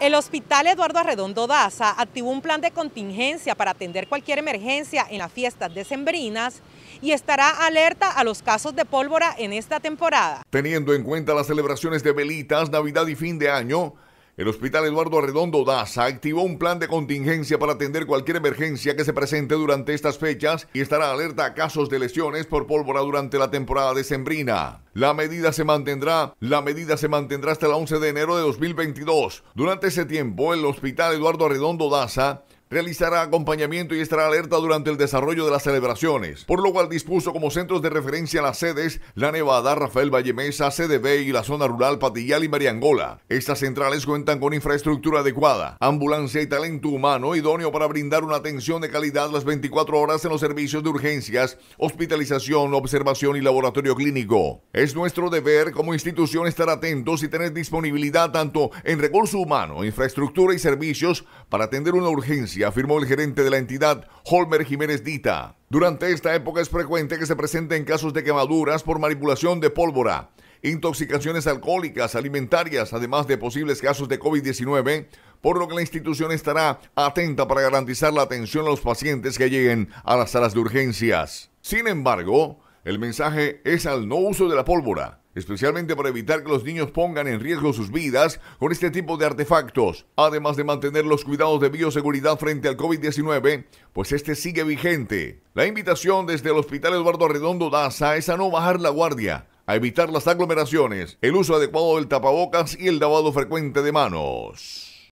El Hospital Eduardo Arredondo Daza activó un plan de contingencia para atender cualquier emergencia en las fiestas decembrinas y estará alerta a los casos de pólvora en esta temporada. Teniendo en cuenta las celebraciones de velitas, Navidad y fin de año, el Hospital Eduardo Arredondo Daza activó un plan de contingencia para atender cualquier emergencia que se presente durante estas fechas y estará alerta a casos de lesiones por pólvora durante la temporada decembrina. La medida se mantendrá, la medida se mantendrá hasta el 11 de enero de 2022. Durante ese tiempo, el Hospital Eduardo Arredondo Daza realizará acompañamiento y estará alerta durante el desarrollo de las celebraciones, por lo cual dispuso como centros de referencia las sedes La Nevada, Rafael Vallemesa, CDB y la zona rural Patillal y Mariangola. Estas centrales cuentan con infraestructura adecuada, ambulancia y talento humano idóneo para brindar una atención de calidad las 24 horas en los servicios de urgencias, hospitalización, observación y laboratorio clínico. Es nuestro deber como institución estar atentos y tener disponibilidad tanto en recurso humano, infraestructura y servicios para atender una urgencia afirmó el gerente de la entidad, Holmer Jiménez Dita. Durante esta época es frecuente que se presenten casos de quemaduras por manipulación de pólvora, intoxicaciones alcohólicas, alimentarias, además de posibles casos de COVID-19, por lo que la institución estará atenta para garantizar la atención a los pacientes que lleguen a las salas de urgencias. Sin embargo, el mensaje es al no uso de la pólvora especialmente para evitar que los niños pongan en riesgo sus vidas con este tipo de artefactos, además de mantener los cuidados de bioseguridad frente al COVID-19, pues este sigue vigente. La invitación desde el Hospital Eduardo Redondo Daza es a no bajar la guardia, a evitar las aglomeraciones, el uso adecuado del tapabocas y el lavado frecuente de manos.